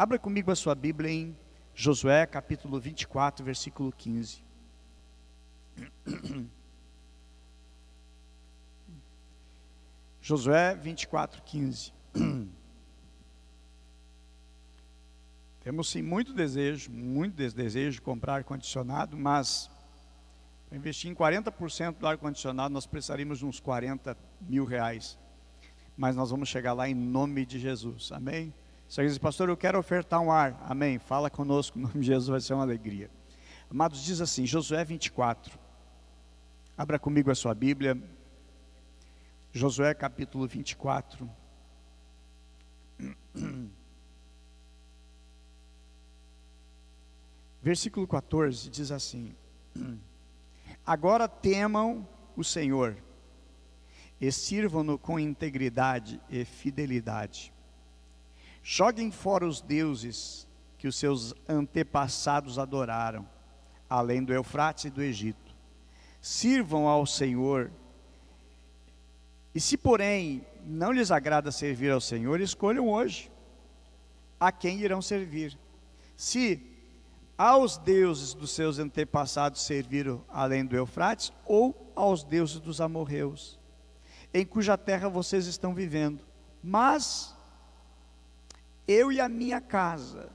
Abra comigo a sua Bíblia em Josué capítulo 24, versículo 15. Josué 24, 15. Temos sim muito desejo, muito desejo de comprar ar-condicionado, mas para investir em 40% do ar-condicionado, nós precisaríamos de uns 40 mil reais. Mas nós vamos chegar lá em nome de Jesus, amém? Você diz, pastor, eu quero ofertar um ar. Amém. Fala conosco, em nome de Jesus, vai ser uma alegria. Amados, diz assim, Josué 24. Abra comigo a sua Bíblia. Josué capítulo 24. Versículo 14 diz assim: Agora temam o Senhor e sirvam-no com integridade e fidelidade. Joguem fora os deuses que os seus antepassados adoraram, além do Eufrates e do Egito. Sirvam ao Senhor. E se, porém, não lhes agrada servir ao Senhor, escolham hoje a quem irão servir. Se aos deuses dos seus antepassados serviram além do Eufrates, ou aos deuses dos amorreus, em cuja terra vocês estão vivendo. Mas eu e a minha casa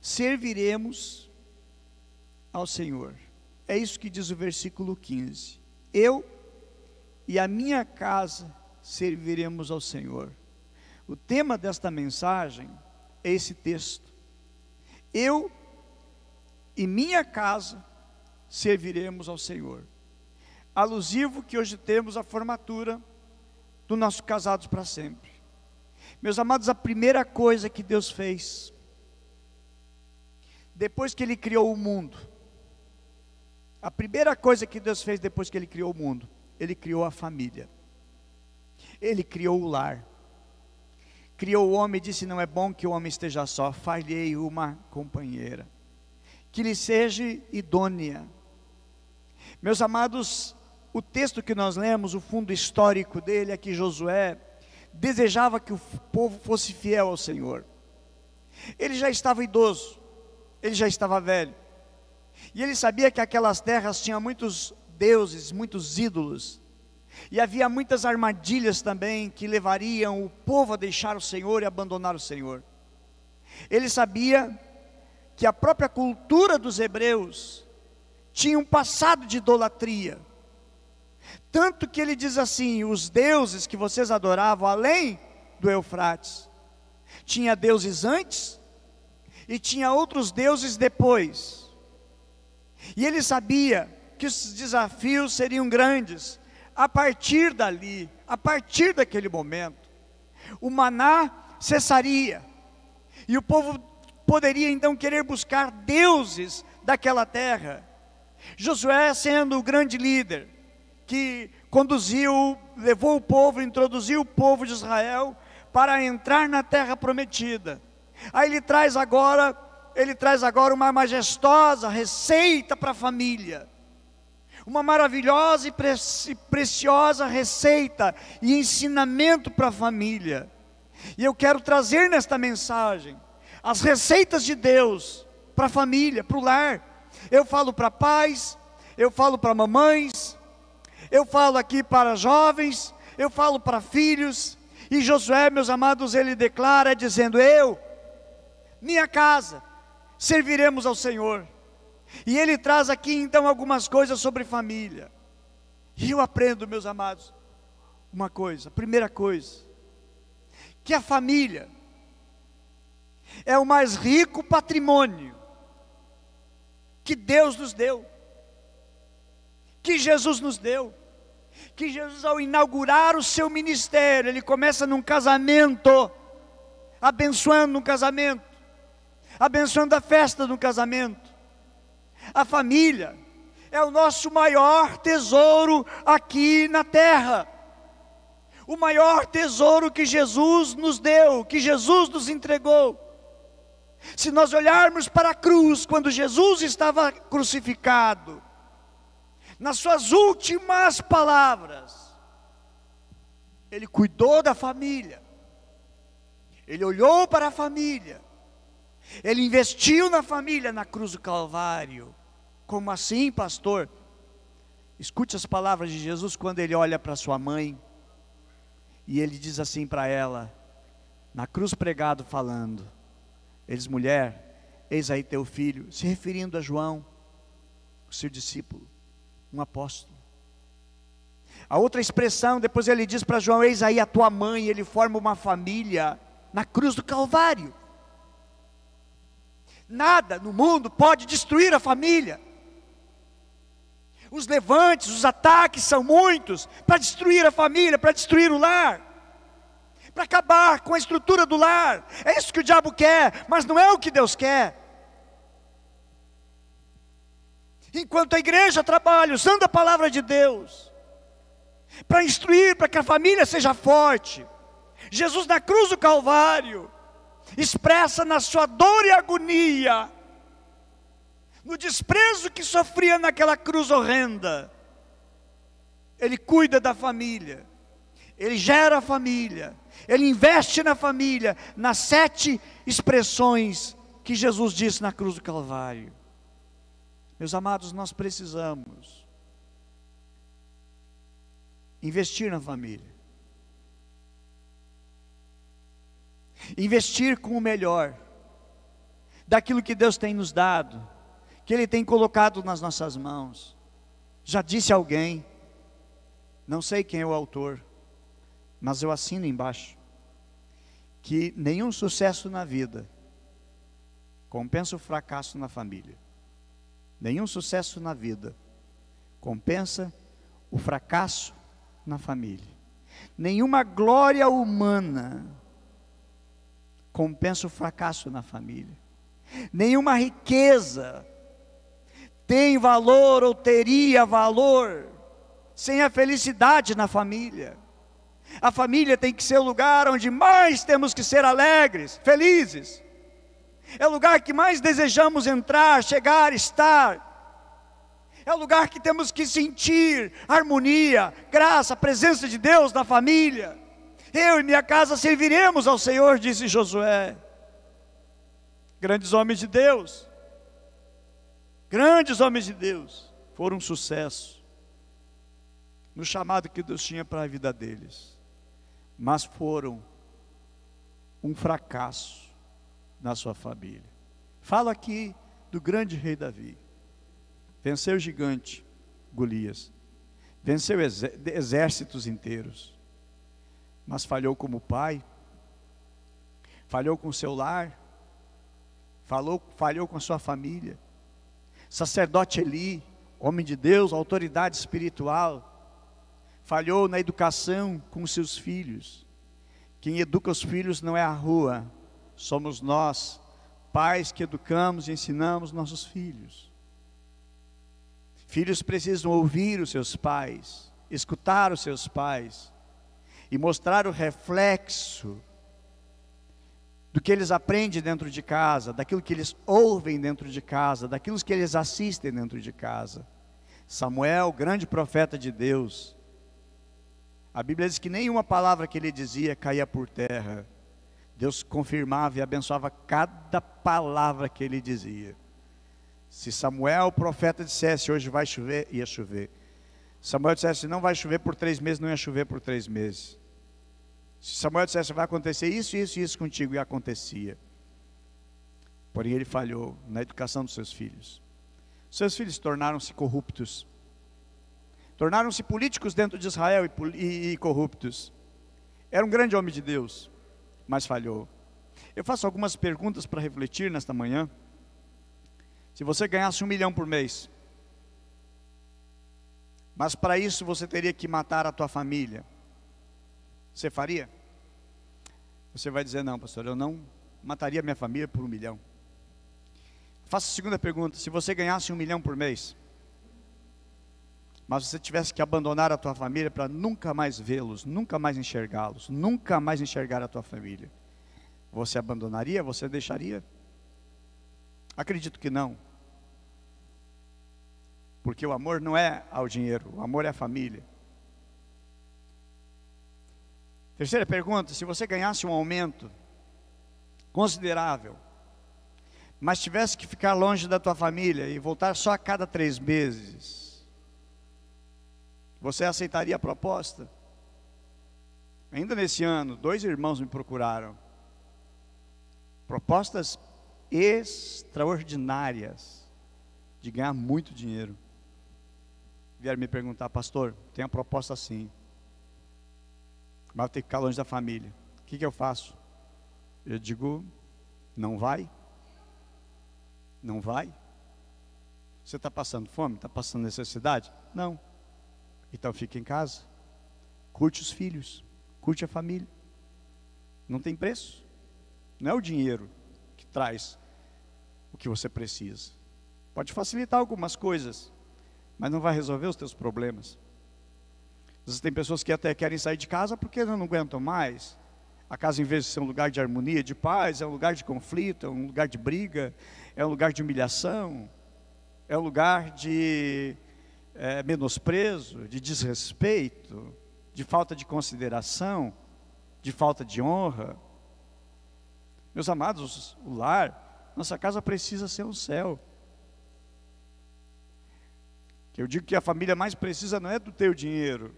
serviremos ao Senhor. É isso que diz o versículo 15. Eu e a minha casa serviremos ao Senhor. O tema desta mensagem é esse texto. Eu e minha casa serviremos ao Senhor. Alusivo que hoje temos a formatura do nosso Casados para Sempre. Meus amados, a primeira coisa que Deus fez, depois que Ele criou o mundo, a primeira coisa que Deus fez depois que Ele criou o mundo, Ele criou a família, Ele criou o lar, criou o homem e disse: Não é bom que o homem esteja só, falhei uma companheira, que lhe seja idônea. Meus amados, o texto que nós lemos, o fundo histórico dele é que Josué desejava que o povo fosse fiel ao Senhor. Ele já estava idoso, ele já estava velho. E ele sabia que aquelas terras tinham muitos deuses, muitos ídolos. E havia muitas armadilhas também que levariam o povo a deixar o Senhor e abandonar o Senhor. Ele sabia que a própria cultura dos hebreus tinha um passado de idolatria tanto que ele diz assim: os deuses que vocês adoravam além do Eufrates, tinha deuses antes e tinha outros deuses depois. E ele sabia que os desafios seriam grandes a partir dali, a partir daquele momento. O maná cessaria e o povo poderia então querer buscar deuses daquela terra. Josué, sendo o grande líder, que conduziu, levou o povo, introduziu o povo de Israel para entrar na terra prometida. Aí ele traz agora, ele traz agora uma majestosa receita para a família. Uma maravilhosa e, e preciosa receita e ensinamento para a família. E eu quero trazer nesta mensagem as receitas de Deus para a família, para o lar. Eu falo para pais, eu falo para mamães, eu falo aqui para jovens, eu falo para filhos, e Josué, meus amados, ele declara dizendo: Eu, minha casa, serviremos ao Senhor. E ele traz aqui então algumas coisas sobre família. E eu aprendo, meus amados, uma coisa, primeira coisa, que a família é o mais rico patrimônio que Deus nos deu que Jesus nos deu. Que Jesus, ao inaugurar o seu ministério, ele começa num casamento, abençoando um casamento, abençoando a festa do casamento, a família, é o nosso maior tesouro aqui na terra. O maior tesouro que Jesus nos deu, que Jesus nos entregou. Se nós olharmos para a cruz, quando Jesus estava crucificado, nas suas últimas palavras, ele cuidou da família, ele olhou para a família, ele investiu na família na cruz do Calvário. Como assim, pastor? Escute as palavras de Jesus quando ele olha para sua mãe e ele diz assim para ela, na cruz pregado falando: Eles, mulher, eis aí teu filho, se referindo a João, o seu discípulo um apóstolo. A outra expressão, depois ele diz para João: Eis aí a tua mãe, ele forma uma família na cruz do Calvário. Nada no mundo pode destruir a família. Os levantes, os ataques são muitos para destruir a família, para destruir o lar, para acabar com a estrutura do lar. É isso que o diabo quer, mas não é o que Deus quer. enquanto a igreja trabalha, usando a palavra de Deus, para instruir, para que a família seja forte. Jesus na cruz do Calvário expressa na sua dor e agonia, no desprezo que sofria naquela cruz horrenda. Ele cuida da família, ele gera a família, ele investe na família, nas sete expressões que Jesus disse na cruz do Calvário. Meus amados, nós precisamos investir na família. Investir com o melhor daquilo que Deus tem nos dado, que Ele tem colocado nas nossas mãos. Já disse alguém, não sei quem é o autor, mas eu assino embaixo, que nenhum sucesso na vida compensa o fracasso na família. Nenhum sucesso na vida compensa o fracasso na família. Nenhuma glória humana compensa o fracasso na família. Nenhuma riqueza tem valor ou teria valor sem a felicidade na família. A família tem que ser o lugar onde mais temos que ser alegres, felizes. É o lugar que mais desejamos entrar, chegar, estar. É o lugar que temos que sentir harmonia, graça, presença de Deus na família. Eu e minha casa serviremos ao Senhor, disse Josué. Grandes homens de Deus, grandes homens de Deus, foram um sucesso no chamado que Deus tinha para a vida deles, mas foram um fracasso na sua família. Fala aqui do grande rei Davi. Venceu o gigante Golias. Venceu exércitos inteiros. Mas falhou como pai, falhou com seu lar, falhou, falhou com sua família. Sacerdote Eli, homem de Deus, autoridade espiritual, falhou na educação com seus filhos. Quem educa os filhos não é a rua, somos nós, pais que educamos e ensinamos nossos filhos. Filhos precisam ouvir os seus pais, escutar os seus pais e mostrar o reflexo do que eles aprendem dentro de casa, daquilo que eles ouvem dentro de casa, daquilo que eles assistem dentro de casa. Samuel, grande profeta de Deus, a Bíblia diz que nenhuma palavra que ele dizia caía por terra. Deus confirmava e abençoava cada palavra que ele dizia. Se Samuel, o profeta, dissesse hoje vai chover, ia chover. Se Samuel dissesse não vai chover por três meses, não ia chover por três meses. Se Samuel dissesse vai acontecer isso, isso e isso contigo, e acontecia. Porém, ele falhou na educação dos seus filhos. Seus filhos tornaram-se corruptos. Tornaram-se políticos dentro de Israel e, e, e corruptos. Era um grande homem de Deus, mas falhou. Eu faço algumas perguntas para refletir nesta manhã. Se você ganhasse um milhão por mês, mas para isso você teria que matar a tua família, você faria? Você vai dizer, não, pastor, eu não mataria minha família por um milhão. Faça a segunda pergunta: se você ganhasse um milhão por mês, mas você tivesse que abandonar a tua família para nunca mais vê-los, nunca mais enxergá-los, nunca mais enxergar a tua família, você abandonaria? Você deixaria? Acredito que não. Porque o amor não é ao dinheiro, o amor é à família. Terceira pergunta: se você ganhasse um aumento considerável, mas tivesse que ficar longe da tua família e voltar só a cada três meses, você aceitaria a proposta? Ainda nesse ano, dois irmãos me procuraram. Propostas extraordinárias de ganhar muito dinheiro. Vieram me perguntar, pastor, tem a proposta assim. Mas eu tenho que ficar longe da família. O que, que eu faço? Eu digo, não vai? Não vai? Você está passando fome? Está passando necessidade? Não. Então fica em casa, curte os filhos, curte a família. Não tem preço. Não é o dinheiro que traz o que você precisa. Pode facilitar algumas coisas, mas não vai resolver os teus problemas. Às tem pessoas que até querem sair de casa porque não aguentam mais. A casa, em vez de ser um lugar de harmonia, de paz, é um lugar de conflito, é um lugar de briga, é um lugar de humilhação, é um lugar de é, menosprezo, de desrespeito, de falta de consideração, de falta de honra. Meus amados, o lar, nossa casa precisa ser um céu. Eu digo que a família mais precisa não é do teu dinheiro,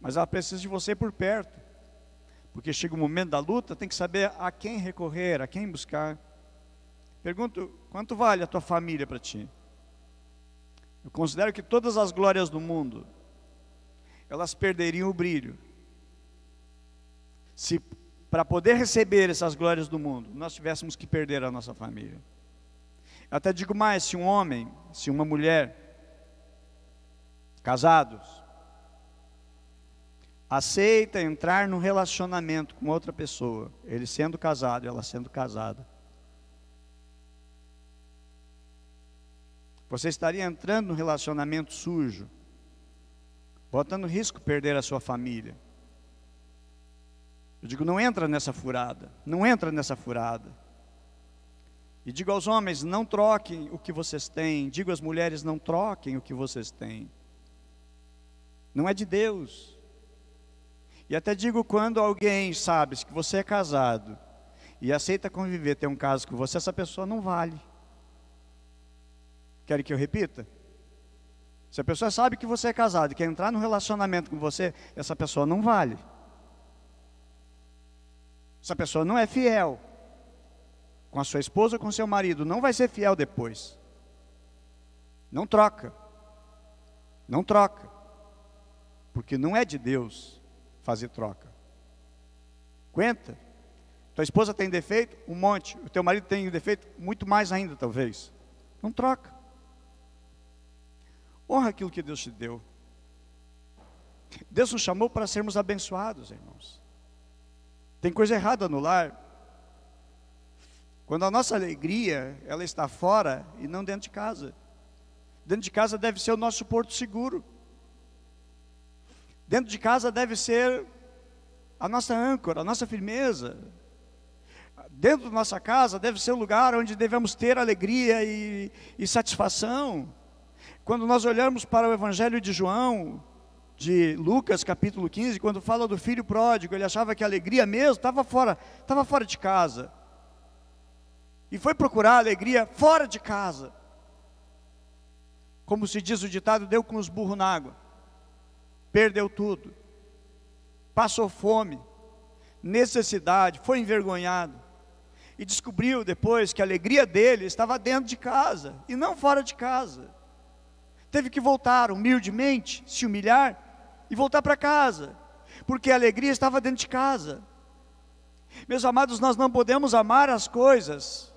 mas ela precisa de você por perto. Porque chega o momento da luta, tem que saber a quem recorrer, a quem buscar. Pergunto, quanto vale a tua família para ti? Eu considero que todas as glórias do mundo elas perderiam o brilho. Se para poder receber essas glórias do mundo, nós tivéssemos que perder a nossa família. Eu até digo mais, se um homem, se uma mulher casados aceita entrar num relacionamento com outra pessoa, ele sendo casado, ela sendo casada, Você estaria entrando num relacionamento sujo, botando risco perder a sua família. Eu digo, não entra nessa furada, não entra nessa furada. E digo aos homens, não troquem o que vocês têm. Digo às mulheres, não troquem o que vocês têm. Não é de Deus. E até digo quando alguém sabe que você é casado e aceita conviver, ter um caso com você, essa pessoa não vale. Querem que eu repita? Se a pessoa sabe que você é casado e quer entrar num relacionamento com você, essa pessoa não vale. Essa pessoa não é fiel com a sua esposa ou com seu marido, não vai ser fiel depois. Não troca. Não troca. Porque não é de Deus fazer troca. Aguenta. Tua esposa tem defeito? Um monte. O teu marido tem defeito? Muito mais ainda, talvez. Não troca. Honra aquilo que Deus te deu. Deus nos chamou para sermos abençoados, irmãos. Tem coisa errada no lar. Quando a nossa alegria, ela está fora e não dentro de casa. Dentro de casa deve ser o nosso porto seguro. Dentro de casa deve ser a nossa âncora, a nossa firmeza. Dentro da nossa casa deve ser o lugar onde devemos ter alegria e, e satisfação. Quando nós olharmos para o Evangelho de João, de Lucas capítulo 15, quando fala do filho pródigo, ele achava que a alegria mesmo estava fora, estava fora de casa. E foi procurar a alegria fora de casa. Como se diz o ditado, deu com os burros na água. Perdeu tudo. Passou fome, necessidade, foi envergonhado. E descobriu depois que a alegria dele estava dentro de casa e não fora de casa. Teve que voltar humildemente, se humilhar e voltar para casa, porque a alegria estava dentro de casa. Meus amados, nós não podemos amar as coisas,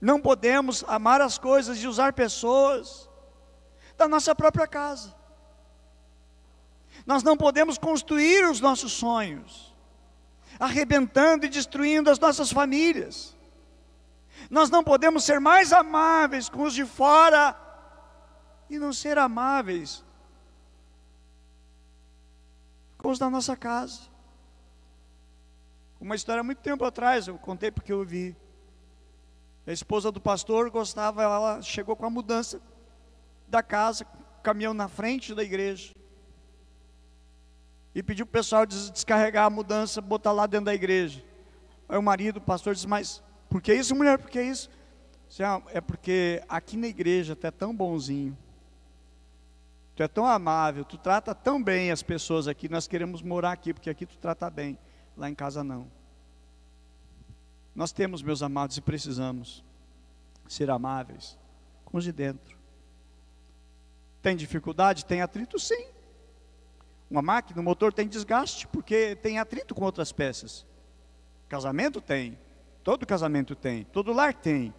não podemos amar as coisas e usar pessoas da nossa própria casa. Nós não podemos construir os nossos sonhos, arrebentando e destruindo as nossas famílias. Nós não podemos ser mais amáveis com os de fora e não ser amáveis com os da nossa casa. Uma história muito tempo atrás, eu contei porque eu vi. A esposa do pastor gostava, ela chegou com a mudança da casa, caminhão na frente da igreja. E pediu para o pessoal descarregar a mudança, botar lá dentro da igreja. Aí o marido, o pastor, disse: Mas por que isso, mulher? Por que isso? Disse, ah, é porque aqui na igreja até tá tão bonzinho tu é tão amável, tu trata tão bem as pessoas aqui, nós queremos morar aqui, porque aqui tu trata bem, lá em casa não. Nós temos, meus amados, e precisamos ser amáveis com os de dentro. Tem dificuldade? Tem atrito? Sim. Uma máquina, um motor tem desgaste, porque tem atrito com outras peças. Casamento tem, todo casamento tem, todo lar tem,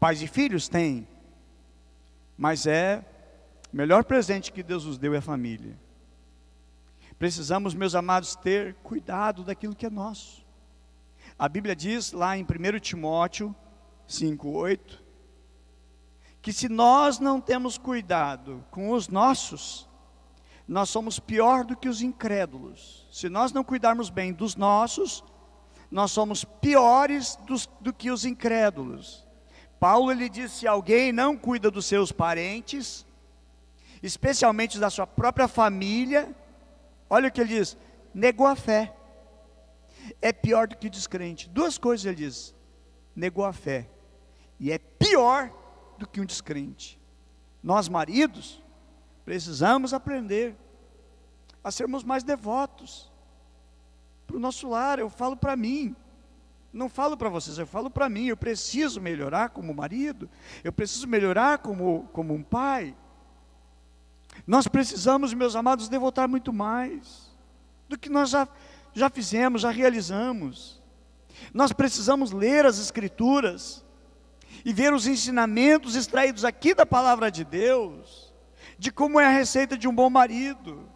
pais e filhos tem, mas é o melhor presente que Deus nos deu é a família. Precisamos, meus amados, ter cuidado daquilo que é nosso. A Bíblia diz lá em 1 Timóteo 5,8 que se nós não temos cuidado com os nossos, nós somos pior do que os incrédulos. Se nós não cuidarmos bem dos nossos, nós somos piores dos, do que os incrédulos. Paulo ele disse: se alguém não cuida dos seus parentes, especialmente os da sua própria família, olha o que ele diz: negou a fé. É pior do que descrente. Duas coisas ele diz: negou a fé. E é pior do que um descrente. Nós, maridos, precisamos aprender a sermos mais devotos para o nosso lar. Eu falo para mim, não falo para vocês, eu falo para mim. Eu preciso melhorar como marido, eu preciso melhorar como, como um pai. Nós precisamos, meus amados, devotar muito mais do que nós já, já fizemos, já realizamos. Nós precisamos ler as Escrituras e ver os ensinamentos extraídos aqui da palavra de Deus, de como é a receita de um bom marido.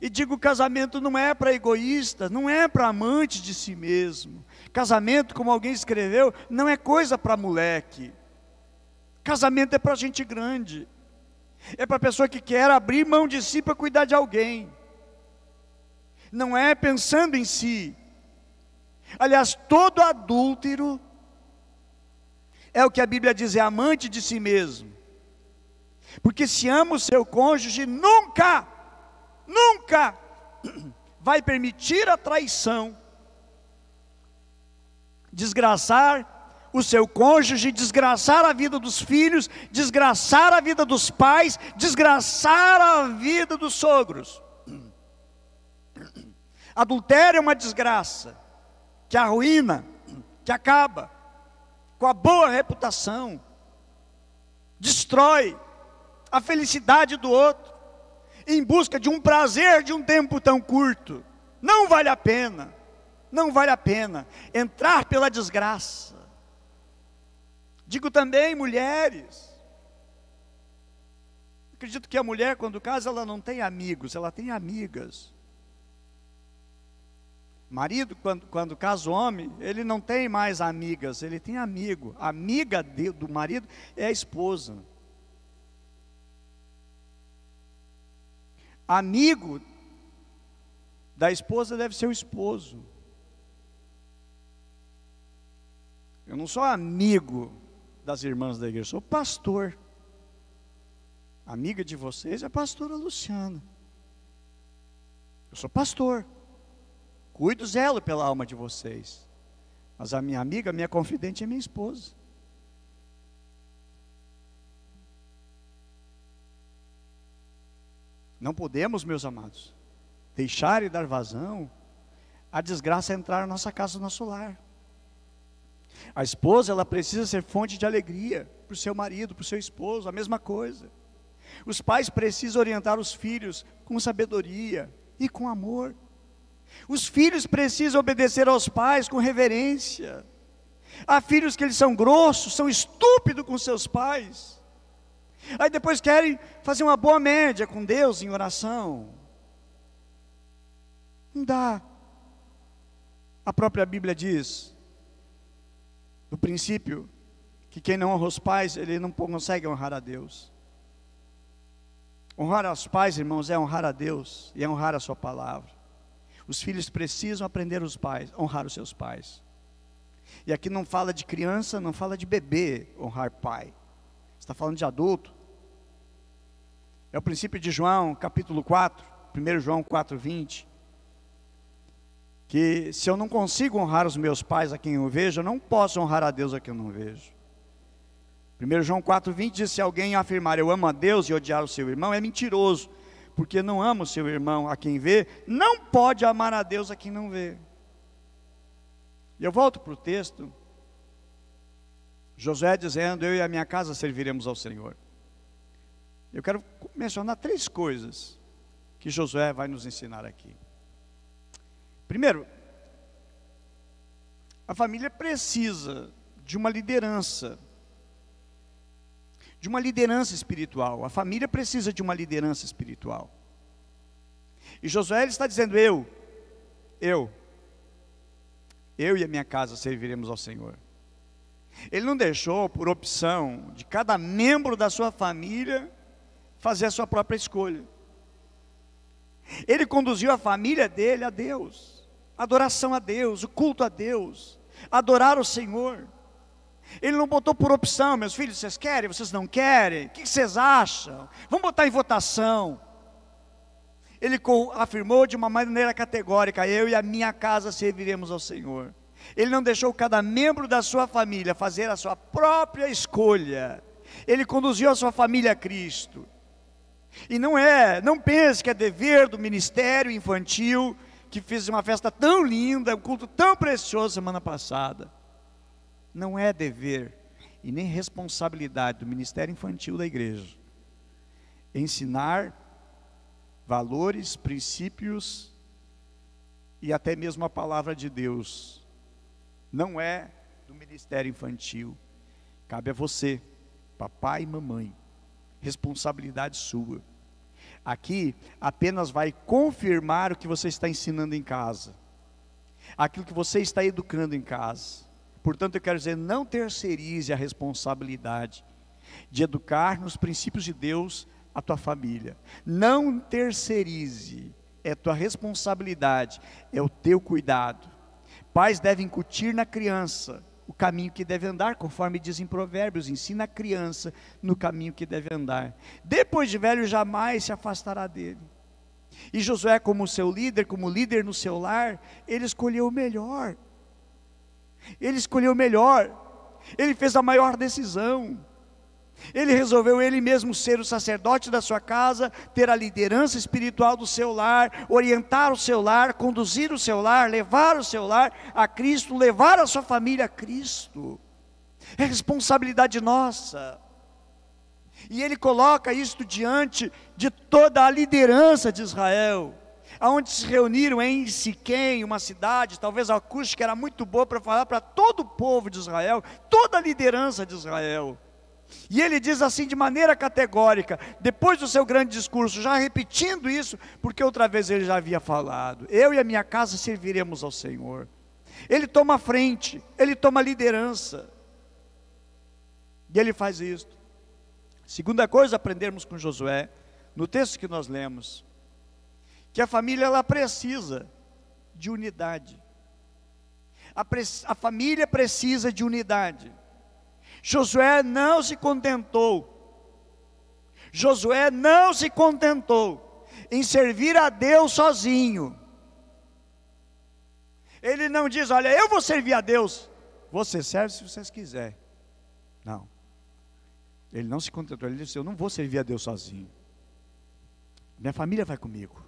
E digo, casamento não é para egoísta, não é para amante de si mesmo. Casamento, como alguém escreveu, não é coisa para moleque. Casamento é para gente grande. É para a pessoa que quer abrir mão de si para cuidar de alguém. Não é pensando em si. Aliás, todo adúltero é o que a Bíblia diz, é amante de si mesmo. Porque se ama o seu cônjuge, nunca, nunca vai permitir a traição, desgraçar o seu cônjuge, desgraçar a vida dos filhos, desgraçar a vida dos pais, desgraçar a vida dos sogros. Adultério é uma desgraça que arruína, que acaba com a boa reputação, destrói a felicidade do outro em busca de um prazer de um tempo tão curto. Não vale a pena, não vale a pena entrar pela desgraça Digo também mulheres. Acredito que a mulher, quando casa, ela não tem amigos, ela tem amigas. Marido, quando, quando casa o homem, ele não tem mais amigas, ele tem amigo. A amiga de, do marido é a esposa. Amigo da esposa deve ser o esposo. Eu não sou amigo das irmãs da igreja, sou pastor. Amiga de vocês é a pastora Luciana. Eu sou pastor. Cuido zelo pela alma de vocês. Mas a minha amiga, a minha confidente é minha esposa. Não podemos, meus amados, deixar e dar vazão à desgraça entrar na nossa casa, no nosso lar. A esposa, ela precisa ser fonte de alegria para o seu marido, para o seu esposo, a mesma coisa. Os pais precisam orientar os filhos com sabedoria e com amor. Os filhos precisam obedecer aos pais com reverência. Há filhos que eles são grossos, são estúpidos com seus pais. Aí depois querem fazer uma boa média com Deus em oração. Não dá. A própria Bíblia diz: do princípio que quem não honra os pais, ele não consegue honrar a Deus. Honrar aos pais, irmãos, é honrar a Deus e é honrar a sua palavra. Os filhos precisam aprender os pais, honrar os seus pais. E aqui não fala de criança, não fala de bebê honrar pai. Está falando de adulto. É o princípio de João, capítulo 4, 1 João 4, 20 que se eu não consigo honrar os meus pais a quem eu vejo, eu não posso honrar a Deus a quem eu não vejo. 1 João 4,20 diz: Se alguém afirmar eu amo a Deus e odiar o seu irmão, é mentiroso, porque não ama o seu irmão a quem vê, não pode amar a Deus a quem não vê. E eu volto para o texto, Josué dizendo: Eu e a minha casa serviremos ao Senhor. Eu quero mencionar três coisas que Josué vai nos ensinar aqui. Primeiro, a família precisa de uma liderança, de uma liderança espiritual. A família precisa de uma liderança espiritual. E Josué está dizendo: Eu, eu, eu e a minha casa serviremos ao Senhor. Ele não deixou por opção de cada membro da sua família fazer a sua própria escolha. Ele conduziu a família dele a Deus adoração a Deus, o culto a Deus, adorar o Senhor. Ele não botou por opção, meus filhos, vocês querem, vocês não querem, o que vocês acham? Vamos botar em votação. Ele afirmou de uma maneira categórica: eu e a minha casa serviremos ao Senhor. Ele não deixou cada membro da sua família fazer a sua própria escolha. Ele conduziu a sua família a Cristo. E não é, não pense que é dever do ministério infantil que fiz uma festa tão linda, um culto tão precioso semana passada. Não é dever e nem responsabilidade do Ministério Infantil da Igreja ensinar valores, princípios e até mesmo a palavra de Deus. Não é do Ministério Infantil. Cabe a você, papai e mamãe, responsabilidade sua. Aqui apenas vai confirmar o que você está ensinando em casa, aquilo que você está educando em casa. Portanto, eu quero dizer, não terceirize a responsabilidade de educar nos princípios de Deus a tua família. Não terceirize, é tua responsabilidade, é o teu cuidado. Pais devem incutir na criança o caminho que deve andar, conforme dizem Provérbios, ensina a criança no caminho que deve andar. Depois de velho, jamais se afastará dele. E Josué, como seu líder, como líder no seu lar, ele escolheu o melhor. Ele escolheu o melhor. Ele fez a maior decisão. Ele resolveu ele mesmo ser o sacerdote da sua casa, ter a liderança espiritual do seu lar, orientar o seu lar, conduzir o seu lar, levar o seu lar a Cristo, levar a sua família a Cristo. É responsabilidade nossa. E ele coloca isto diante de toda a liderança de Israel aonde se reuniram em Siquém, uma cidade, talvez acústica era muito boa para falar para todo o povo de Israel, toda a liderança de Israel. E ele diz assim de maneira categórica, depois do seu grande discurso, já repetindo isso, porque outra vez ele já havia falado: Eu e a minha casa serviremos ao Senhor. Ele toma frente, ele toma liderança. E ele faz isso. Segunda coisa, aprendermos com Josué, no texto que nós lemos, que a família ela precisa de unidade. A, pre a família precisa de unidade. Josué não se contentou. Josué não se contentou em servir a Deus sozinho. Ele não diz, olha, eu vou servir a Deus. Você serve se vocês quiser". Não. Ele não se contentou. Ele disse, eu não vou servir a Deus sozinho. Minha família vai comigo.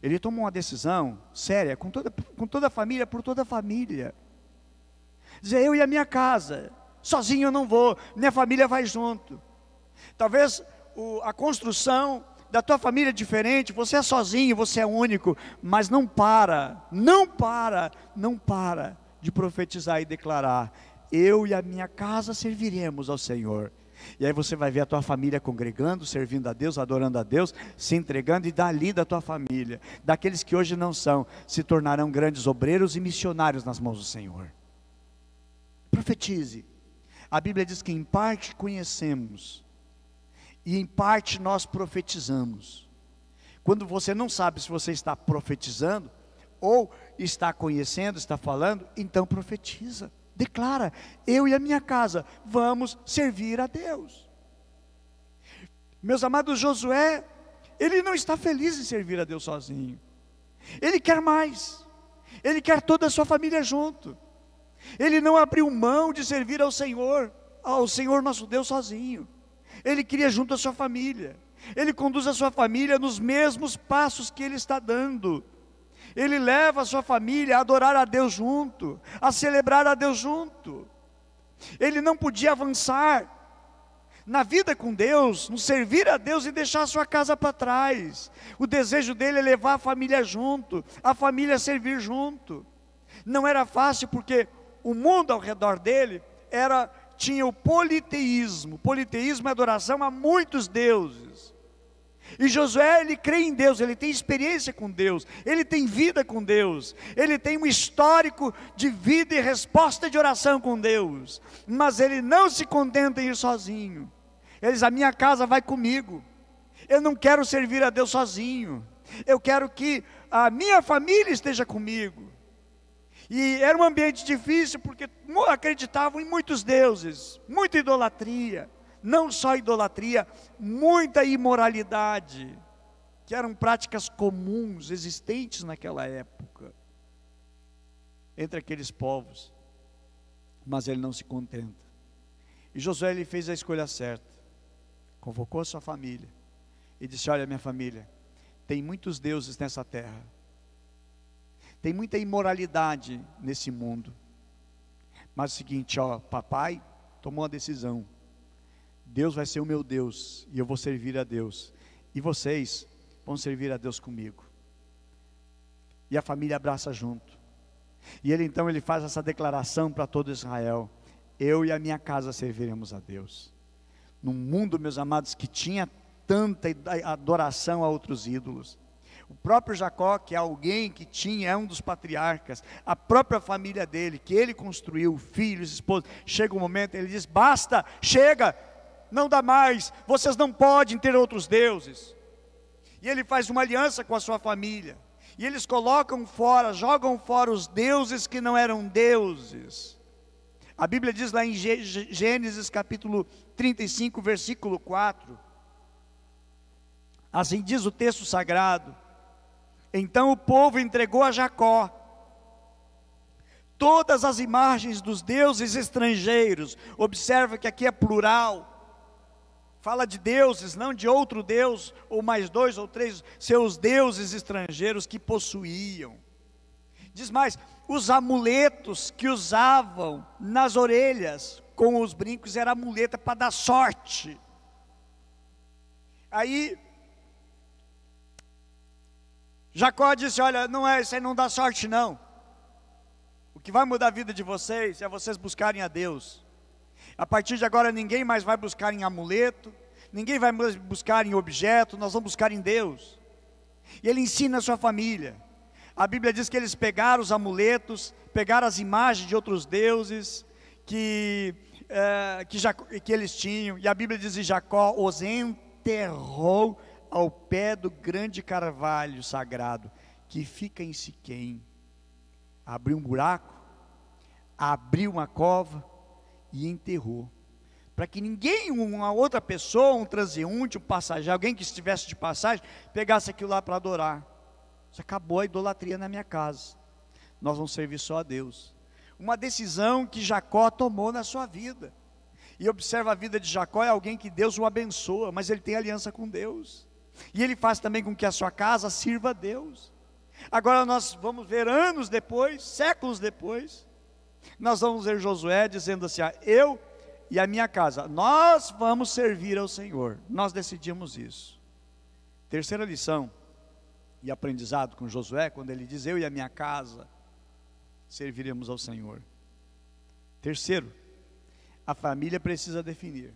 Ele tomou uma decisão séria com toda, com toda a família, por toda a família. Dizer, eu e a minha casa sozinho eu não vou, minha família vai junto. Talvez o, a construção da tua família é diferente, você é sozinho, você é único, mas não para, não para, não para de profetizar e declarar: eu e a minha casa serviremos ao Senhor. E aí você vai ver a tua família congregando, servindo a Deus, adorando a Deus, se entregando e dali da tua família, daqueles que hoje não são, se tornarão grandes obreiros e missionários nas mãos do Senhor. Profetize, a Bíblia diz que em parte conhecemos e em parte nós profetizamos. Quando você não sabe se você está profetizando ou está conhecendo, está falando, então profetiza. Declara: eu e a minha casa vamos servir a Deus. Meus amados, Josué, ele não está feliz em servir a Deus sozinho. Ele quer mais. Ele quer toda a sua família junto. Ele não abriu mão de servir ao Senhor, ao Senhor nosso Deus sozinho. Ele cria junto à sua família. Ele conduz a sua família nos mesmos passos que ele está dando. Ele leva a sua família a adorar a Deus junto, a celebrar a Deus junto. Ele não podia avançar na vida com Deus, no servir a Deus e deixar a sua casa para trás. O desejo dele é levar a família junto, a família servir junto. Não era fácil porque o mundo ao redor dele era tinha o politeísmo. Politeísmo é adoração a muitos deuses. E Josué, ele crê em Deus, ele tem experiência com Deus, ele tem vida com Deus, ele tem um histórico de vida e resposta de oração com Deus, mas ele não se contenta em ir sozinho. Ele diz: A minha casa vai comigo, eu não quero servir a Deus sozinho, eu quero que a minha família esteja comigo. E era um ambiente difícil porque acreditavam em muitos deuses, muita idolatria, não só idolatria, muita imoralidade, que eram práticas comuns, existentes naquela época, entre aqueles povos. Mas ele não se contenta. E Josué ele fez a escolha certa, convocou a sua família e disse: Olha, minha família, tem muitos deuses nessa terra tem muita imoralidade nesse mundo. Mas é o seguinte, ó, papai tomou uma decisão. Deus vai ser o meu Deus e eu vou servir a Deus. E vocês vão servir a Deus comigo. E a família abraça junto. E ele então ele faz essa declaração para todo Israel: Eu e a minha casa serviremos a Deus. Num mundo, meus amados, que tinha tanta adoração a outros ídolos, o próprio Jacó, que é alguém que tinha, é um dos patriarcas, a própria família dele, que ele construiu, filhos, esposa, chega um momento, ele diz: basta, chega, não dá mais, vocês não podem ter outros deuses. E ele faz uma aliança com a sua família. E eles colocam fora, jogam fora os deuses que não eram deuses. A Bíblia diz lá em Gênesis capítulo 35, versículo 4. Assim diz o texto sagrado: então o povo entregou a Jacó todas as imagens dos deuses estrangeiros. Observa que aqui é plural. Fala de deuses, não de outro deus, ou mais dois ou três, seus deuses estrangeiros que possuíam. Diz mais: os amuletos que usavam nas orelhas com os brincos era amuleta para dar sorte. Aí Jacó disse: Olha, não é, isso aí não dá sorte, não. O que vai mudar a vida de vocês é vocês buscarem a Deus. A partir de agora, ninguém mais vai buscar em amuleto, ninguém vai mais buscar em objeto, nós vamos buscar em Deus. E ele ensina a sua família. A Bíblia diz que eles pegaram os amuletos, pegaram as imagens de outros deuses que, é, que, Jacó, que eles tinham, e a Bíblia diz que Jacó os enterrou ao pé do grande carvalho sagrado que fica em Siquém. Abriu um buraco, abriu uma cova e enterrou. Para que ninguém, uma outra pessoa, um transeunte, um passageiro, alguém que estivesse de passagem, pegasse aquilo lá para adorar. Isso acabou a idolatria na minha casa. Nós vamos servir só a Deus. Uma decisão que Jacó tomou na sua vida. E observa a vida de Jacó, é alguém que Deus o abençoa, mas ele tem aliança com Deus. E ele faz também com que a sua casa sirva a Deus. Agora nós vamos ver anos depois, séculos depois, nós vamos ver Josué dizendo assim: ah, Eu e a minha casa, nós vamos servir ao Senhor. Nós decidimos isso. Terceira lição e aprendizado com Josué, quando ele diz: Eu e a minha casa serviremos ao Senhor. Terceiro, a família precisa definir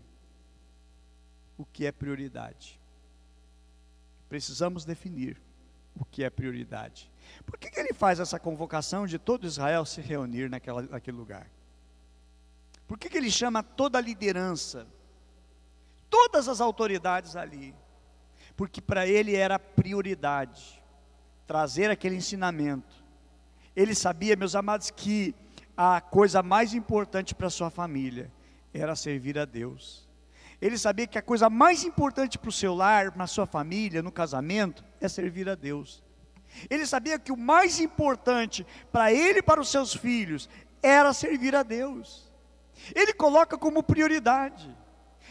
o que é prioridade. Precisamos definir o que é prioridade. Por que, que ele faz essa convocação de todo Israel se reunir naquela, naquele lugar? Por que, que ele chama toda a liderança, todas as autoridades ali? Porque para ele era prioridade trazer aquele ensinamento. Ele sabia, meus amados, que a coisa mais importante para sua família era servir a Deus ele sabia que a coisa mais importante para o seu lar, para a sua família, no casamento, é servir a Deus. Ele sabia que o mais importante para ele e para os seus filhos era servir a Deus. Ele coloca como prioridade.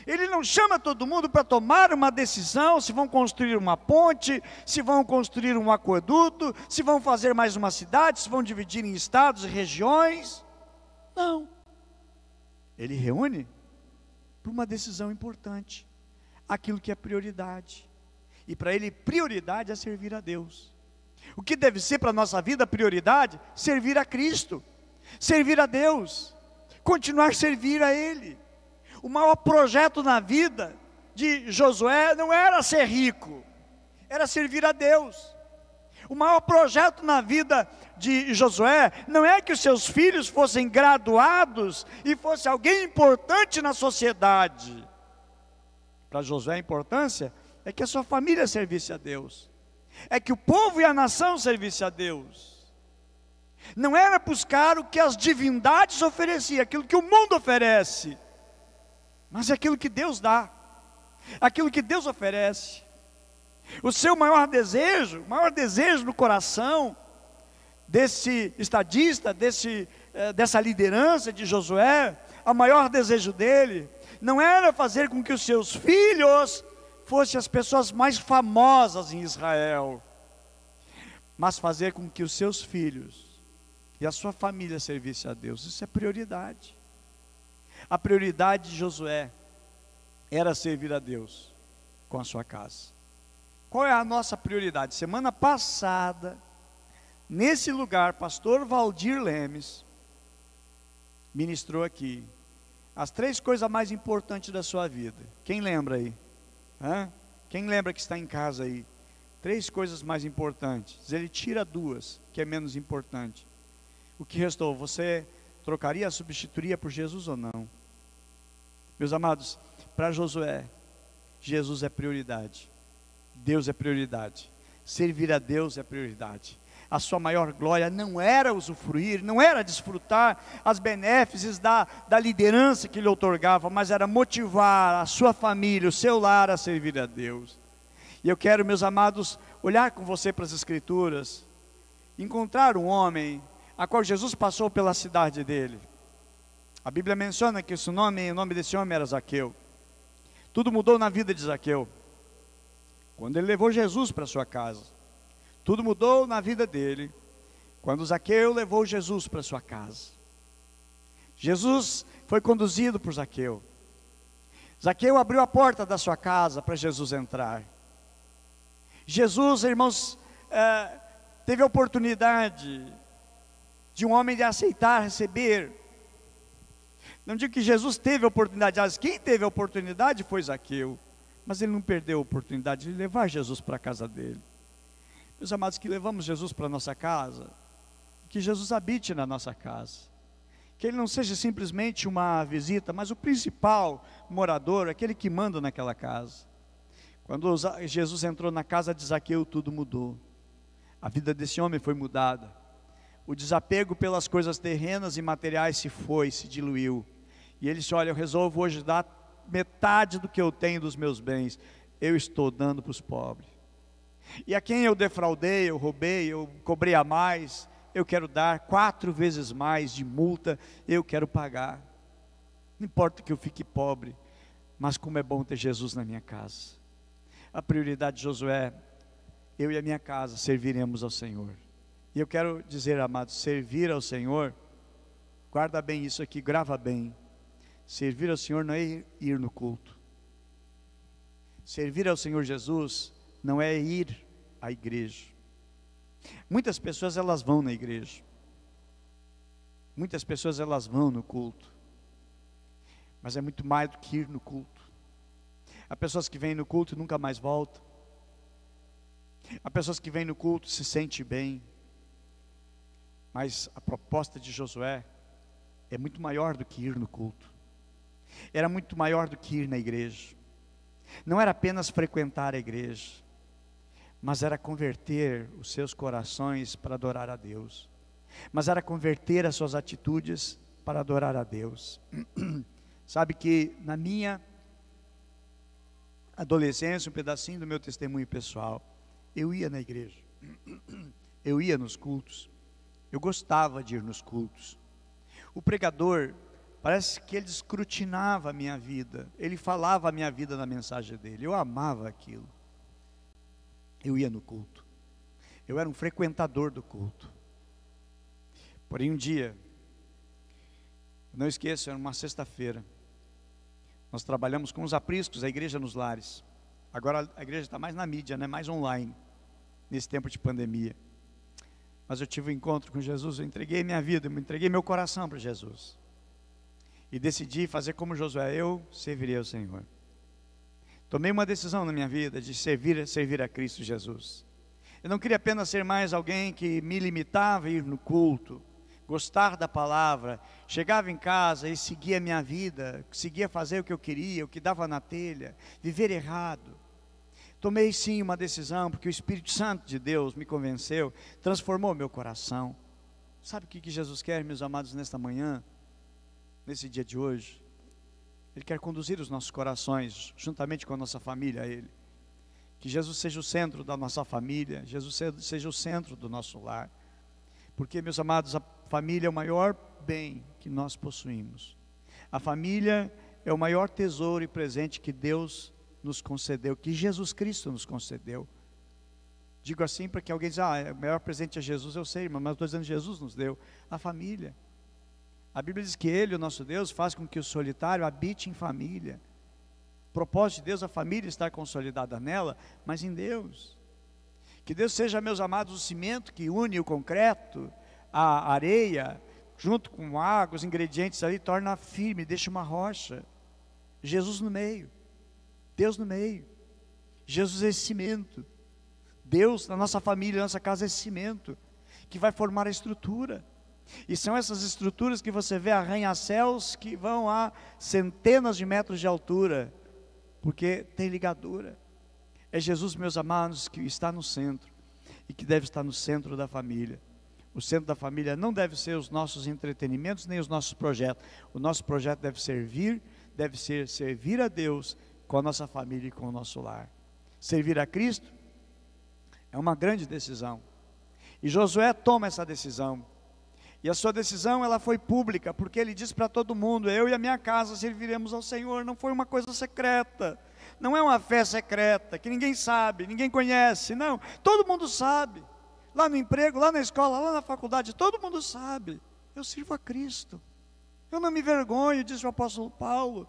Ele não chama todo mundo para tomar uma decisão se vão construir uma ponte, se vão construir um aqueduto, se vão fazer mais uma cidade, se vão dividir em estados e regiões. Não. Ele reúne para uma decisão importante, aquilo que é prioridade. E para ele, prioridade é servir a Deus. O que deve ser para a nossa vida prioridade? Servir a Cristo, servir a Deus, continuar a servir a Ele. O maior projeto na vida de Josué não era ser rico, era servir a Deus. O maior projeto na vida de Josué não é que os seus filhos fossem graduados e fosse alguém importante na sociedade. Para Josué a importância é que a sua família servisse a Deus. É que o povo e a nação servisse a Deus. Não era buscar o que as divindades ofereciam, aquilo que o mundo oferece, mas é aquilo que Deus dá, aquilo que Deus oferece. O seu maior desejo, o maior desejo no coração desse estadista, desse, eh, dessa liderança de Josué, o maior desejo dele não era fazer com que os seus filhos fossem as pessoas mais famosas em Israel, mas fazer com que os seus filhos e a sua família servissem a Deus. Isso é prioridade. A prioridade de Josué era servir a Deus com a sua casa. Qual é a nossa prioridade? Semana passada, nesse lugar, pastor Valdir Lemes ministrou aqui as três coisas mais importantes da sua vida. Quem lembra aí? Hã? Quem lembra que está em casa aí? Três coisas mais importantes. Ele tira duas, que é menos importante. O que restou? Você trocaria, substituiria por Jesus ou não? Meus amados, para Josué, Jesus é prioridade. Deus é prioridade. Servir a Deus é prioridade. A sua maior glória não era usufruir, não era desfrutar as benéfices da, da liderança que lhe outorgava, mas era motivar a sua família, o seu lar a servir a Deus. E eu quero, meus amados, olhar com você para as Escrituras, encontrar um homem a qual Jesus passou pela cidade dele. A Bíblia menciona que esse nome, o nome desse homem era Zaqueu. Tudo mudou na vida de Zaqueu. Quando ele levou Jesus para sua casa, tudo mudou na vida dele. Quando Zaqueu levou Jesus para sua casa, Jesus foi conduzido por Zaqueu. Zaqueu abriu a porta da sua casa para Jesus entrar. Jesus, irmãos, é, teve a oportunidade de um homem de aceitar, receber. Não digo que Jesus teve a oportunidade, mas quem teve a oportunidade foi Zaqueu. Mas ele não perdeu a oportunidade de levar Jesus para a casa dele. Meus amados, que levamos Jesus para a nossa casa, que Jesus habite na nossa casa. Que ele não seja simplesmente uma visita, mas o principal morador, aquele que manda naquela casa. Quando Jesus entrou na casa de Zaqueu, tudo mudou. A vida desse homem foi mudada. O desapego pelas coisas terrenas e materiais se foi, se diluiu. E ele disse: Olha, eu resolvo hoje dar metade do que eu tenho dos meus bens, eu estou dando para os pobres. E a quem eu defraudei, eu roubei, eu cobrei a mais, eu quero dar quatro vezes mais de multa, eu quero pagar. Não importa que eu fique pobre, mas como é bom ter Jesus na minha casa. A prioridade de Josué, eu e a minha casa serviremos ao Senhor. E eu quero dizer, amados, servir ao Senhor, guarda bem isso aqui, grava bem Servir ao Senhor não é ir no culto. Servir ao Senhor Jesus não é ir à igreja. Muitas pessoas elas vão na igreja. Muitas pessoas elas vão no culto. Mas é muito mais do que ir no culto. Há pessoas que vêm no culto e nunca mais voltam. Há pessoas que vêm no culto e se sente bem. Mas a proposta de Josué é muito maior do que ir no culto era muito maior do que ir na igreja. Não era apenas frequentar a igreja, mas era converter os seus corações para adorar a Deus, mas era converter as suas atitudes para adorar a Deus. Sabe que na minha adolescência, um pedacinho do meu testemunho pessoal, eu ia na igreja, eu ia nos cultos, eu gostava de ir nos cultos. O pregador Parece que ele escrutinava a minha vida. Ele falava a minha vida na mensagem dele. Eu amava aquilo. Eu ia no culto. Eu era um frequentador do culto. Porém, um dia, não esqueço, era uma sexta-feira. Nós trabalhamos com os apriscos, a igreja nos lares. Agora a igreja está mais na mídia, né? mais online, nesse tempo de pandemia. Mas eu tive um encontro com Jesus, eu entreguei minha vida, eu entreguei meu coração para Jesus e decidi fazer como Josué, eu serviria ao Senhor. Tomei uma decisão na minha vida de servir, servir a Cristo Jesus. Eu não queria apenas ser mais alguém que me limitava a ir no culto, gostar da palavra, chegava em casa e seguia a minha vida, seguia fazer o que eu queria, o que dava na telha, viver errado. Tomei sim uma decisão, porque o Espírito Santo de Deus me convenceu, transformou meu coração. Sabe o que Jesus quer, meus amados, nesta manhã? nesse dia de hoje. Ele quer conduzir os nossos corações, juntamente com a nossa família, a Ele. Que Jesus seja o centro da nossa família, Jesus seja o centro do nosso lar. Porque, meus amados, a família é o maior bem que nós possuímos. A família é o maior tesouro e presente que Deus nos concedeu, que Jesus Cristo nos concedeu. Digo assim para que alguém diz, ah, é, o maior presente é Jesus, eu sei, irmão, mas estou dizendo Jesus nos deu, a família. A Bíblia diz que Ele, o nosso Deus, faz com que o solitário habite em família. O propósito de Deus, é a família estar consolidada nela, mas em Deus. Que Deus seja, meus amados, o cimento que une o concreto, a areia, junto com água, os ingredientes ali, torna firme, deixa uma rocha. Jesus no meio, Deus no meio. Jesus é esse cimento. Deus na nossa família, na nossa casa é esse cimento que vai formar a estrutura. E são essas estruturas que você vê arranha-céus que vão a centenas de metros de altura, porque tem ligadura. É Jesus, meus amados, que está no centro e que deve estar no centro da família. O centro da família não deve ser os nossos entretenimentos nem os nossos projetos. O nosso projeto deve servir, deve ser servir a Deus com a nossa família e com o nosso lar. Servir a Cristo é uma grande decisão. E Josué toma essa decisão. E a sua decisão, ela foi pública, porque ele disse para todo mundo: "Eu e a minha casa serviremos ao Senhor". Não foi uma coisa secreta. Não é uma fé secreta que ninguém sabe, ninguém conhece, não. Todo mundo sabe. Lá no emprego, lá na escola, lá na faculdade, todo mundo sabe. Eu sirvo a Cristo. Eu não me vergonho, diz o apóstolo Paulo.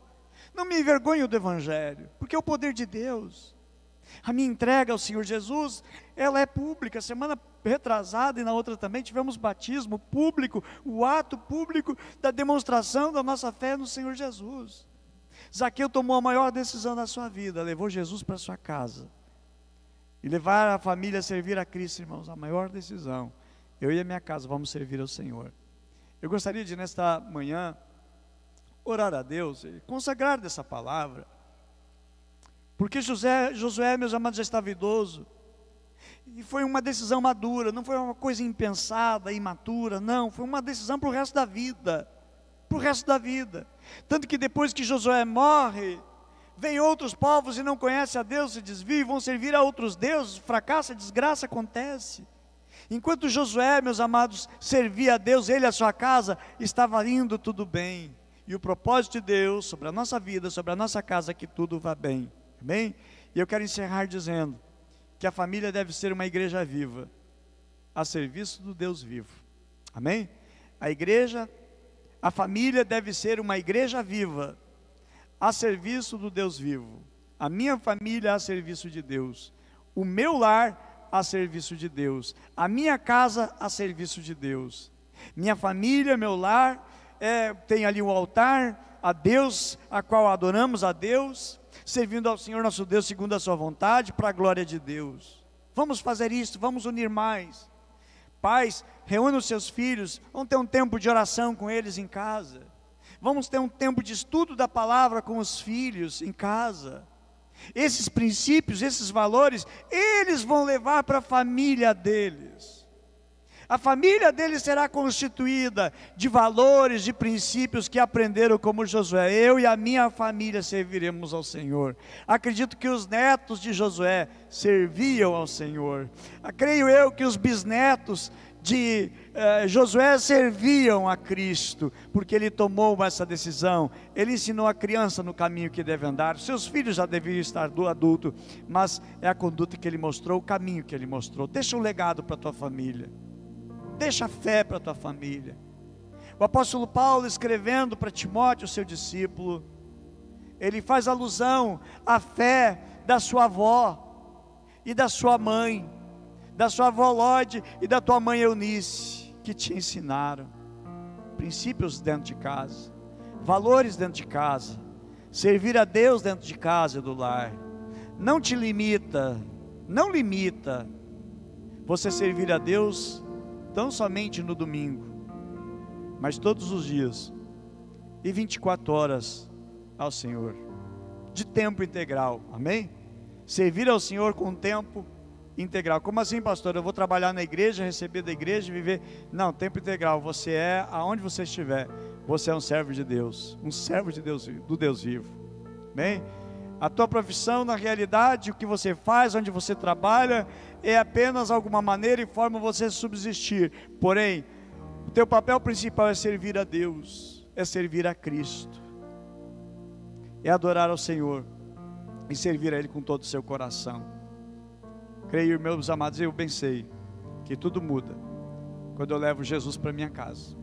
Não me envergonho do Evangelho, porque é o poder de Deus. A minha entrega ao Senhor Jesus, ela é pública. Semana retrasada e na outra também tivemos batismo público, o ato público da demonstração da nossa fé no Senhor Jesus. Zaqueu tomou a maior decisão da sua vida, levou Jesus para sua casa. E levar a família a servir a Cristo, irmãos, a maior decisão. Eu e a minha casa vamos servir ao Senhor. Eu gostaria de, nesta manhã, orar a Deus e consagrar dessa palavra porque José, Josué, meus amados, já estava idoso. E foi uma decisão madura, não foi uma coisa impensada, imatura, não. Foi uma decisão para o resto da vida. Para o resto da vida. Tanto que depois que Josué morre, vem outros povos e não conhece a Deus, se desviam, vão servir a outros deuses, fracassa, desgraça acontece. Enquanto Josué, meus amados, servia a Deus, ele e a sua casa, estava indo tudo bem. E o propósito de Deus sobre a nossa vida, sobre a nossa casa, que tudo vá bem. Amém? E eu quero encerrar dizendo que a família deve ser uma igreja viva, a serviço do Deus vivo. Amém? A igreja, a família deve ser uma igreja viva, a serviço do Deus vivo. A minha família a serviço de Deus. O meu lar a serviço de Deus. A minha casa a serviço de Deus. Minha família, meu lar, é, tem ali um altar a Deus, a qual adoramos a Deus servindo ao Senhor nosso Deus segundo a sua vontade, para a glória de Deus. Vamos fazer isso, vamos unir mais. Pais, reúna os seus filhos, vamos ter um tempo de oração com eles em casa. Vamos ter um tempo de estudo da palavra com os filhos em casa. Esses princípios, esses valores, eles vão levar para a família deles. A família dele será constituída de valores, de princípios que aprenderam como Josué. Eu e a minha família serviremos ao Senhor. Acredito que os netos de Josué serviam ao Senhor. Ah, creio eu que os bisnetos de eh, Josué serviam a Cristo, porque ele tomou essa decisão. Ele ensinou a criança no caminho que deve andar. Seus filhos já deviam estar do adulto, mas é a conduta que ele mostrou, o caminho que ele mostrou. Deixa um legado para a tua família. Deixa a fé para a tua família. O apóstolo Paulo, escrevendo para Timóteo, seu discípulo, ele faz alusão à fé da sua avó e da sua mãe, da sua avó Lode e da tua mãe Eunice, que te ensinaram princípios dentro de casa, valores dentro de casa, servir a Deus dentro de casa e do lar. Não te limita, não limita você servir a Deus tão somente no domingo, mas todos os dias e 24 horas ao Senhor, de tempo integral, amém? Servir ao Senhor com tempo integral. Como assim, pastor? Eu vou trabalhar na igreja, receber da igreja, viver. Não, tempo integral. Você é aonde você estiver. Você é um servo de Deus, um servo de Deus, do Deus vivo. Amém? A tua profissão, na realidade, o que você faz, onde você trabalha, é apenas alguma maneira e forma você subsistir. Porém, o teu papel principal é servir a Deus, é servir a Cristo, é adorar ao Senhor e servir a Ele com todo o seu coração. Creio, meus amados, eu bem sei que tudo muda quando eu levo Jesus para minha casa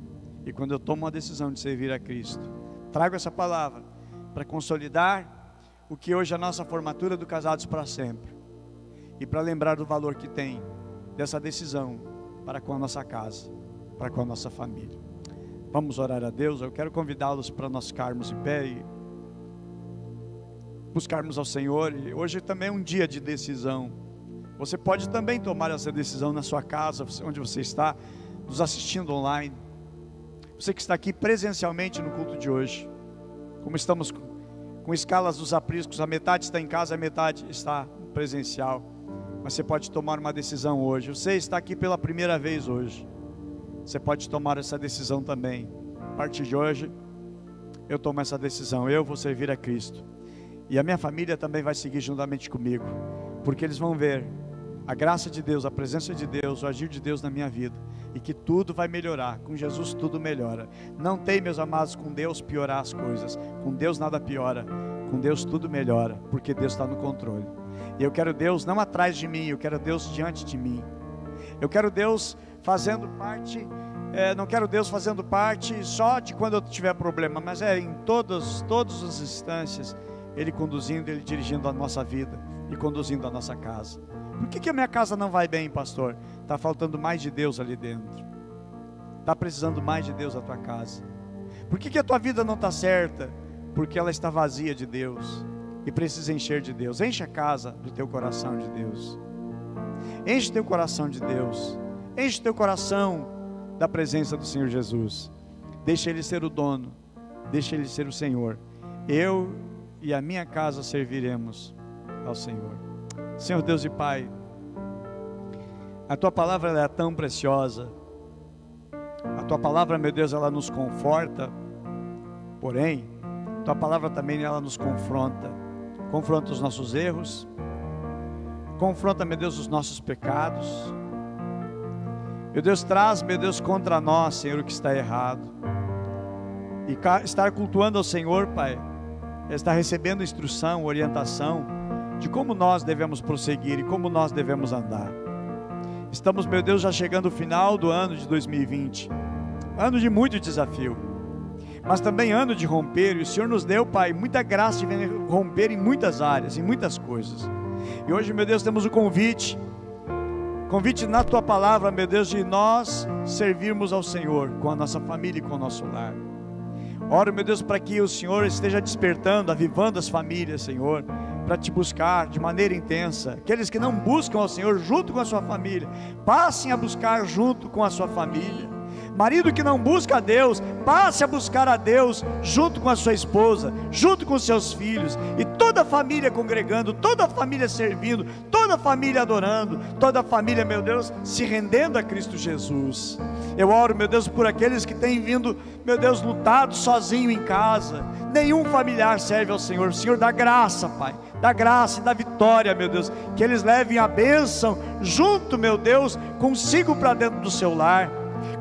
e quando eu tomo a decisão de servir a Cristo. Trago essa palavra para consolidar o que hoje é a nossa formatura do Casados para Sempre. E para lembrar do valor que tem dessa decisão para com a nossa casa, para com a nossa família. Vamos orar a Deus. Eu quero convidá-los para nós ficarmos em pé e buscarmos ao Senhor. E hoje também é um dia de decisão. Você pode também tomar essa decisão na sua casa, onde você está, nos assistindo online. Você que está aqui presencialmente no culto de hoje. Como estamos com escalas dos apriscos, a metade está em casa, a metade está presencial. Mas você pode tomar uma decisão hoje. Você está aqui pela primeira vez hoje. Você pode tomar essa decisão também. A partir de hoje, eu tomo essa decisão. Eu vou servir a Cristo. E a minha família também vai seguir juntamente comigo. Porque eles vão ver a graça de Deus, a presença de Deus, o agir de Deus na minha vida e que tudo vai melhorar. Com Jesus tudo melhora. Não tem, meus amados, com Deus piorar as coisas. Com Deus nada piora, com Deus tudo melhora, porque Deus está no controle. E eu quero Deus não atrás de mim, eu quero Deus diante de mim. Eu quero Deus fazendo parte, é, não quero Deus fazendo parte só de quando eu tiver problema, mas é em todas, todas as instâncias, Ele conduzindo, Ele dirigindo a nossa vida e conduzindo a nossa casa. Por que, que a minha casa não vai bem, pastor? Está faltando mais de Deus ali dentro. Está precisando mais de Deus a tua casa. Por que, que a tua vida não está certa? porque ela está vazia de Deus e precisa encher de Deus. Enche a casa do teu coração de Deus. Enche teu coração de Deus. Enche teu coração da presença do Senhor Jesus. Deixa ele ser o dono, deixa ele ser o Senhor. Eu e a minha casa serviremos ao Senhor. Senhor Deus e Pai, a tua palavra é tão preciosa. A tua palavra, meu Deus, ela nos conforta. Porém, tua palavra também ela nos confronta. Confronta os nossos erros. Confronta, meu Deus, os nossos pecados. Meu Deus, traz, meu Deus, contra nós, Senhor, o que está errado. E estar cultuando ao Senhor, Pai, é estar recebendo instrução, orientação de como nós devemos prosseguir e como nós devemos andar. Estamos, meu Deus, já chegando ao final do ano de 2020. Ano de muito desafio mas também ano de romper, e o Senhor nos deu, Pai, muita graça de romper em muitas áreas, em muitas coisas. E hoje, meu Deus, temos o convite, convite na tua palavra, meu Deus, de nós servirmos ao Senhor com a nossa família e com o nosso lar. Oro, meu Deus, para que o Senhor esteja despertando, avivando as famílias, Senhor, para te buscar de maneira intensa. Aqueles que não buscam ao Senhor junto com a sua família, passem a buscar junto com a sua família. Marido que não busca a Deus, passe a buscar a Deus junto com a sua esposa, junto com seus filhos, e toda a família congregando, toda a família servindo, toda a família adorando, toda a família, meu Deus, se rendendo a Cristo Jesus. Eu oro, meu Deus, por aqueles que têm vindo, meu Deus, lutado sozinho em casa. Nenhum familiar serve ao Senhor. O Senhor dá graça, Pai. Dá graça e dá vitória, meu Deus. Que eles levem a bênção junto, meu Deus, consigo para dentro do seu lar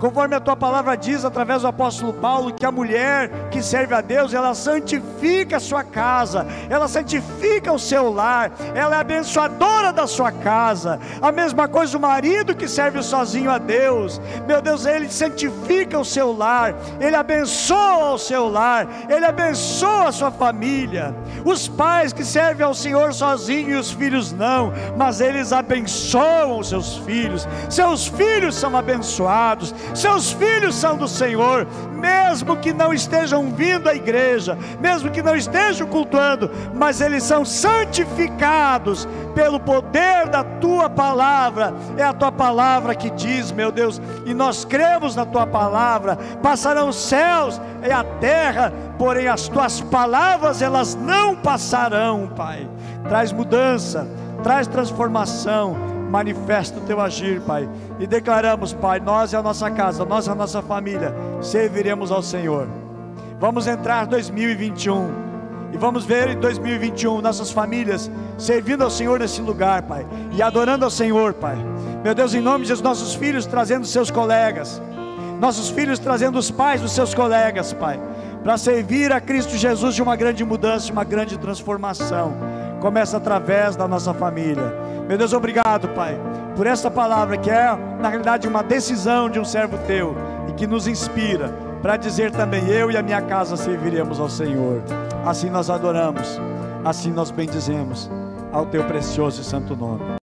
Conforme a tua palavra diz através do apóstolo Paulo, que a mulher que serve a Deus, ela santifica a sua casa, ela santifica o seu lar, ela é abençoadora da sua casa. A mesma coisa o marido que serve sozinho a Deus, meu Deus, ele santifica o seu lar, ele abençoa o seu lar, ele abençoa a sua família. Os pais que servem ao Senhor sozinho e os filhos não, mas eles abençoam os seus filhos, seus filhos são abençoados, seus filhos são do Senhor, mesmo que não estejam vindo à igreja, mesmo que não estejam cultuando, mas eles são santificados pelo poder da tua palavra. É a tua palavra que diz, meu Deus, e nós cremos na tua palavra. Passarão os céus e a terra, porém as tuas palavras elas não passarão, Pai. Traz mudança, traz transformação manifesta o teu agir, Pai. E declaramos, Pai, nós e a nossa casa, nós e a nossa família, serviremos ao Senhor. Vamos entrar 2021 e vamos ver em 2021 nossas famílias servindo ao Senhor nesse lugar, Pai, e adorando ao Senhor, Pai. Meu Deus, em nome de nossos filhos trazendo seus colegas, nossos filhos trazendo os pais dos seus colegas, Pai, para servir a Cristo Jesus de uma grande mudança, de uma grande transformação começa através da nossa família. Meu Deus, obrigado, Pai, por essa palavra que é, na realidade, uma decisão de um servo teu e que nos inspira para dizer também: eu e a minha casa serviremos ao Senhor. Assim nós adoramos, assim nós bendizemos ao teu precioso e santo nome.